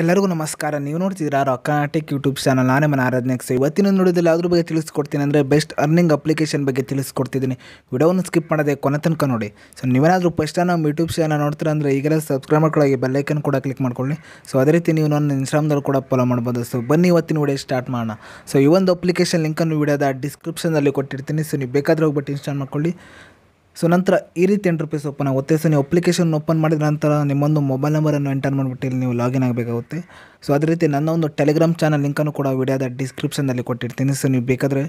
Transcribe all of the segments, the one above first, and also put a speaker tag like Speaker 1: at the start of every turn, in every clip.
Speaker 1: ಎಲ್ಲರಿಗೂ ನಮಸ್ಕಾರ ನೀವು ನೋಡ್ತಿದ್ದೀರಾ ರೊಕ್ಕಾಟಿಕ್ ಯೂಟ್ಯೂಬ್ ಚಾನಲ್ ನಾನೇ ಮನ ಸೊ ಇವತ್ತಿನ ನೋಡಿದಲ್ಲಿ ಅದ್ರ ಬಗ್ಗೆ ತಿಳಿಸ್ಕೊಡ್ತೀನಿ ಅಂದರೆ ಬೆಸ್ಟ್ ಅರ್ನಿಂಗ್ ಅಪ್ಲಿಕೇಶನ್ ಬಗ್ಗೆ ತಿಳಿಸ್ಕೊಡ್ತಿದ್ದೀನಿ ವಿಡಿಯೋವನ್ನು ಸ್ಕಿಪ್ ಮಾಡದೆ ಕೊನೆ ತನಕ ನೋಡಿ ಸೊ ನೀವೇನಾದರೂ ಫಸ್ಟ್ ನಮ್ಮ ಯೂಟ್ಯೂಬ್ ಚಾನಲ್ ನೋಡ್ತೀರ ಅಂದರೆ ಈಗಲೇ ಸಬ್ಸ್ಕ್ರೈಬ್ ಮಾಡ್ಕೊಳ್ಳಿ ಬೆಲ್ಲೈಕನ್ ಕೂಡ ಕ್ಲಿಕ್ ಮಾಡ್ಕೊಳ್ಳಿ ಸೊ ಅದೇ ರೀತಿ ನೀವು ನನ್ನ ಇನ್ಸ್ಟಾಗ್ರಾಮ್ದಲ್ಲಿ ಕೂಡ ಫಾಲೋ ಮಾಡ್ಬೋದು ಸೊ ಬನ್ನಿ ಇವತ್ತಿನ ವಿಡಿಯೋ ಸ್ಟಾರ್ಟ್ ಮಾಡೋಣ ಸೊ ಈ ಒಂದು ಅಪ್ಲಿಕೇಶನ್ ಲಿಂಕನ್ನು ವಿಡಿಯೋದ ಡಿಸ್ಕ್ರಿಪ್ಷನಲ್ಲಿ ಕೊಟ್ಟಿರ್ತೀನಿ ಸೊ ನೀವು ಬೇಕಾದರೆ ಹೋಗ್ಬಿಟ್ಟು ಇನ್ಸ್ಟಾಲ್ ಮಾಡ್ಕೊಳ್ಳಿ ಸೊ ನಂತರ ಈ ರೀತಿ ಎಂಟು ರುಪೀಸ್ ಓಪನ್ ಆಗುತ್ತೆ ಸೊ ನೀವು ಅಪ್ಲಿಕೇಶನ್ ಓಪನ್ ಮಾಡಿದ ನಂತರ ನಿಮ್ಮೊಂದು ಮೊಬೈಲ್ ನಂಬರನ್ನು ಎಂಟರ್ ಮಾಡಿಬಿಟ್ಟು ಇಲ್ಲಿ ನೀವು ಲಾಗಿನ್ ಆಗಬೇಕಾಗುತ್ತೆ ಸೊ ಅದೇ ರೀತಿ ನನ್ನ ಒಂದು ಟೆಲಿಗ್ರಾಮ್ ಚಾನಲ್ ಲಿಂಕನ್ನು ಕೂಡ ವಿಡಿಯೋದ ಡಿಸ್ಕ್ರಿಪ್ಷನಲ್ಲಿ ಕೊಟ್ಟಿರ್ತೀನಿ ಸೊ ನೀವು ಬೇಕಾದರೆ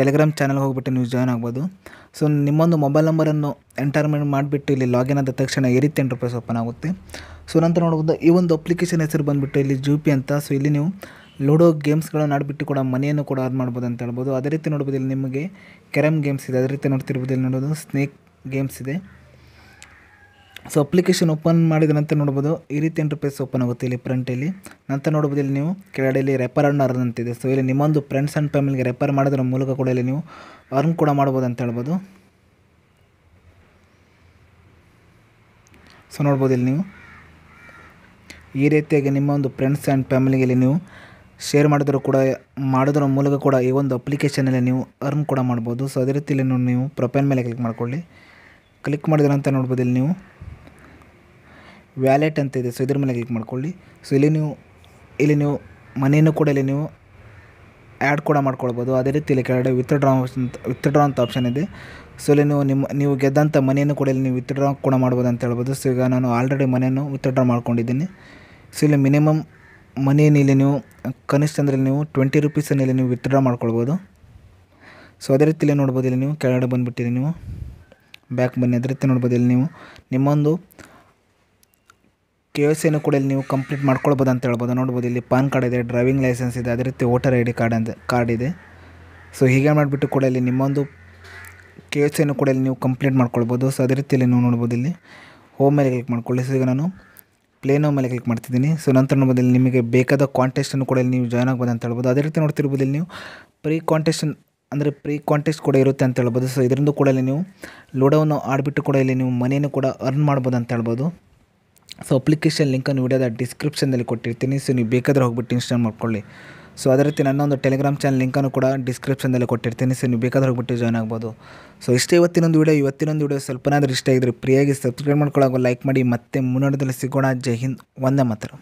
Speaker 1: ಟೆಲಿಗ್ರಾಮ್ ಚಾನಲ್ಗೆ ಹೋಗಿಬಿಟ್ಟು ನೀವು ಜಾಯ್ನ್ ಆಗ್ಬೋದು ಸೊ ನಿಮ್ಮೊಂದು ಮೊಬೈಲ್ ನಂಬರನ್ನು ಎಂಟರ್ಮೆಂಟ್ ಮಾಡಿಬಿಟ್ಟು ಇಲ್ಲಿ ಲಾಗಿನ್ ಆದ ತಕ್ಷಣ ಈ ರೀತಿ ಎಂಟು ರುಪೀಸ್ ಓಪನ್ ಆಗುತ್ತೆ ಸೊ ನಂತರ ನೋಡ್ಬೋದು ಈ ಒಂದು ಅಪ್ಲಿಕೇಶನ್ ಹೆಸರು ಬಂದುಬಿಟ್ಟು ಇಲ್ಲಿ ಜೂಪಿ ಪಿ ಅಂತ ಸೊ ಇಲ್ಲಿ ನೀವು ಲೂಡೋ ಗೇಮ್ಸ್ಗಳನ್ನು ಆಡಿಬಿಟ್ಟು ಕೂಡ ಮನೆಯನ್ನು ಕೂಡ ಆರ್ನ್ ಮಾಡ್ಬೋದು ಅಂತ ಹೇಳ್ಬೋದು ಅದೇ ರೀತಿ ನೋಡ್ಬೋದು ಇಲ್ಲಿ ನಿಮಗೆ ಕ್ಯಾರಮ್ ಗೇಮ್ಸ್ ಇದೆ ಅದೇ ರೀತಿ ನೋಡ್ತಿರ್ಬೋದು ಇಲ್ಲಿ ನೋಡೋದು ಸ್ನೇಕ್ ಗೇಮ್ಸ್ ಇದೆ ಸೊ ಅಪ್ಲಿಕೇಶನ್ ಓಪನ್ ಮಾಡಿದ ನಂತರ ನೋಡ್ಬೋದು ಈ ರೀತಿ ಇಂಟರ್ಫೇಸ್ ಓಪನ್ ಆಗುತ್ತೆ ಇಲ್ಲಿ ಫ್ರಂಟಲ್ಲಿ ನಂತರ ನೋಡ್ಬೋದು ಇಲ್ಲಿ ನೀವು ಕೆಳಗಡೆಯಲ್ಲಿ ರೆಫರ್ ಅನ್ನು ಅರ್ನ್ ಅಂತಿದೆ ಸೊ ಇಲ್ಲಿ ನಿಮ್ಮೊಂದು ಫ್ರೆಂಡ್ಸ್ ಆ್ಯಂಡ್ ಫ್ಯಾಮಿಲಿಗೆ ರೆಫರ್ ಮಾಡೋದ್ರ ಮೂಲಕ ಕೂಡ ಇಲ್ಲಿ ನೀವು ಅರ್ನ್ ಕೂಡ ಮಾಡ್ಬೋದು ಅಂತ ಹೇಳ್ಬೋದು ಸೊ ನೋಡ್ಬೋದು ಇಲ್ಲಿ ನೀವು ಈ ರೀತಿಯಾಗಿ ನಿಮ್ಮ ಒಂದು ಫ್ರೆಂಡ್ಸ್ ಆ್ಯಂಡ್ ಫ್ಯಾಮಿಲಿಗೆ ಇಲ್ಲಿ ನೀವು ಶೇರ್ ಮಾಡಿದ್ರು ಕೂಡ ಮಾಡೋದ್ರ ಮೂಲಕ ಕೂಡ ಈ ಒಂದು ಅಪ್ಲಿಕೇಶನಲ್ಲಿ ನೀವು ಅರ್ನ್ ಕೂಡ ಮಾಡ್ಬೋದು ಸೊ ಅದೇ ರೀತಿ ನೀವು ಪ್ರೊಫೈಲ್ ಮೇಲೆ ಕ್ಲಿಕ್ ಮಾಡಿಕೊಳ್ಳಿ ಕ್ಲಿಕ್ ಮಾಡಿದ್ರಂತ ನೋಡ್ಬೋದು ಇಲ್ಲಿ ನೀವು ವ್ಯಾಲೆಟ್ ಅಂತ ಇದೆ ಸೊ ಇದ್ರ ಮೇಲೆ ಕ್ಲಿಕ್ ಮಾಡ್ಕೊಳ್ಳಿ ಸೊ ಇಲ್ಲಿ ನೀವು ಇಲ್ಲಿ ನೀವು ಮನೆಯನ್ನು ಕೂಡ ಇಲ್ಲಿ ನೀವು ಆ್ಯಡ್ ಕೂಡ ಮಾಡ್ಕೊಳ್ಬೋದು ಅದೇ ರೀತಿ ಇಲ್ಲಿ ಕೆಳಗಡೆ ವಿತ್ಡ್ರಾ ಅಂತ ವಿತ್ಡ್ರಾ ಅಂತ ಆಪ್ಷನ್ ಇದೆ ಸೊ ಇಲ್ಲಿ ನೀವು ನಿಮ್ಮ ನೀವು ಗೆದ್ದಂಥ ಮನೆಯನ್ನು ಕೂಡ ಇಲ್ಲಿ ನೀವು ವಿತ್ಡ್ರಾ ಕೂಡ ಮಾಡ್ಬೋದು ಅಂತ ಹೇಳ್ಬೋದು ಸೊ ಈಗ ನಾನು ಆಲ್ರೆಡಿ ಮನೆಯನ್ನು ವಿತ್ಡ್ರಾ ಮಾಡ್ಕೊಂಡಿದ್ದೀನಿ ಸೊ ಇಲ್ಲಿ ಮಿನಿಮಮ್ ಮನಿ ಮೇಲೆ ನೀವು ಕನಿಷ್ಠ ಅಂದರೆ ನೀವು ಟ್ವೆಂಟಿ ರುಪೀಸನ್ನು ನೀವು ವಿತ್ಡ್ರಾ ಮಾಡ್ಕೊಳ್ಬೋದು ಸೊ ಅದೇ ರೀತಿಯಲ್ಲಿ ನೋಡ್ಬೋದು ಇಲ್ಲಿ ನೀವು ಕೆಳಗಡೆ ಬಂದುಬಿಟ್ಟಿರಿ ನೀವು ಬ್ಯಾಕ್ ಬನ್ನಿ ಅದೇ ರೀತಿ ನೋಡ್ಬೋದು ಇಲ್ಲಿ ನೀವು ನಿಮ್ಮೊಂದು ಕೆ ಎಸ್ ಸಿಯನ್ನು ಕೂಡ ಇಲ್ಲಿ ನೀವು ಕಂಪ್ಲೀಟ್ ಮಾಡ್ಕೊಳ್ಬೋದು ಅಂತ ಹೇಳ್ಬೋದು ನೋಡ್ಬೋದು ಇಲ್ಲಿ ಪಾನ್ ಕಾರ್ಡ್ ಇದೆ ಡ್ರೈವಿಂಗ್ ಲೈಸೆನ್ಸ್ ಇದೆ ಅದೇ ರೀತಿ ವೋಟರ್ ಐ ಡಿ ಕಾರ್ಡ್ ಅಂತ ಕಾರ್ಡ್ ಇದೆ ಸೊ ಹೀಗೆ ಮಾಡಿಬಿಟ್ಟು ಕೂಡ ಇಲ್ಲಿ ನಿಮ್ಮೊಂದು ಕೆ ಎಸ್ ಸಿಯನ್ನು ಕೂಡ ಇಲ್ಲಿ ನೀವು ಕಂಪ್ಲೀಟ್ ಮಾಡ್ಕೊಳ್ಬೋದು ಸೊ ಅದೇ ರೀತಿಯಲ್ಲಿ ನೀವು ನೋಡ್ಬೋದು ಇಲ್ಲಿ ಹೋಮ್ ಮೇಲೆ ಕ್ಲಿಕ್ ಮಾಡ್ಕೊಳ್ಳಿ ಸೊ ಈಗ ನಾನು ಪ್ಲೇನೋ ಮೇಲೆ ಕ್ಲಿಕ್ ಮಾಡ್ತಿದ್ದೀನಿ ಸೊ ನಂತರ ನೋಡ್ಬೋದಲ್ಲಿ ನಿಮಗೆ ಬೇಕಾದ ಕಾಂಟೆಸ್ಟನ್ನು ಕೂಡ ಇಲ್ಲಿ ನೀವು ಜಾಯ್ನ್ ಆಗ್ಬೋದು ಅಂತ ಹೇಳ್ಬೋದು ಅದೇ ರೀತಿ ನೋಡ್ತಿರ್ಬೋದು ಇಲ್ಲಿ ನೀವು ಪ್ರೀ ಕಾಂಟೆಸ್ಟನ್ ಅಂದರೆ ಪ್ರೀ ಕಾಂಟೆಸ್ಟ್ ಕೂಡ ಇರುತ್ತೆ ಅಂತ ಹೇಳ್ಬೋದು ಸೊ ಇದರಿಂದ ಕೂಡ ಇಲ್ಲಿ ನೀವು ಲೂಡೋವನ್ನು ಆಡಿಬಿಟ್ಟು ಕೂಡ ಇಲ್ಲಿ ನೀವು ಮನೆಯನ್ನು ಕೂಡ ಅರ್ನ್ ಮಾಡ್ಬೋದು ಅಂತ ಹೇಳ್ಬೋದು ಸೊ ಅಪ್ಲಿಕೇಶನ್ ಲಿಂಕನ್ನು ವಿಡಿಯೋದ ಡಿಸ್ಕ್ರಿಪ್ಷನಲ್ಲಿ ಕೊಟ್ಟಿರ್ತೀನಿ ಸೊ ನೀವು ಬೇಕಾದರೆ ಹೋಗ್ಬಿಟ್ಟು ಇನ್ಸ್ಟಾಲ್ ಮಾಡ್ಕೊಳ್ಳಿ ಸೊ ಅದೇ ರೀತಿ ನನ್ನ ಒಂದು ಟೆಲಿಗ್ರಾಮ್ ಚಾನಲ್ ಲಿಂಕನ್ನು ಕೂಡ ಡಿಸ್ಕ್ರಿಪ್ಷನ್ದಲ್ಲಿ ಕೊಟ್ಟಿರ್ತೀನಿ ಸೊ ನೀವು ಬೇಕಾದ್ರೆ ಹೋಗ್ಬಿಟ್ಟು ಜಾಯ್ನ್ ಆಗ್ಬೋದು ಸೊ ಇಷ್ಟೇ ಇವತ್ತಿನೊಂದು ವಿಡಿಯೋ ಇವತ್ತಿನೊಂದು ವಿಡಿಯೋ ಸ್ವಲ್ಪನಾದರೂ ಇಷ್ಟ ಇದ್ದರೆ ಪ್ರಿಯಾಗಿ ಸಬ್ಸ್ಕ್ರೈಬ್ ಮಾಡ್ಕೊಳ್ಳೋ ಲೈಕ್ ಮಾಡಿ ಮತ್ತೆ ಮುನ್ನಡೆದಲ್ಲಿ ಸಿಗೋಣ ಜೈ ಹಿಂದ್ ಒಂದೇ ಮಾತ್ರ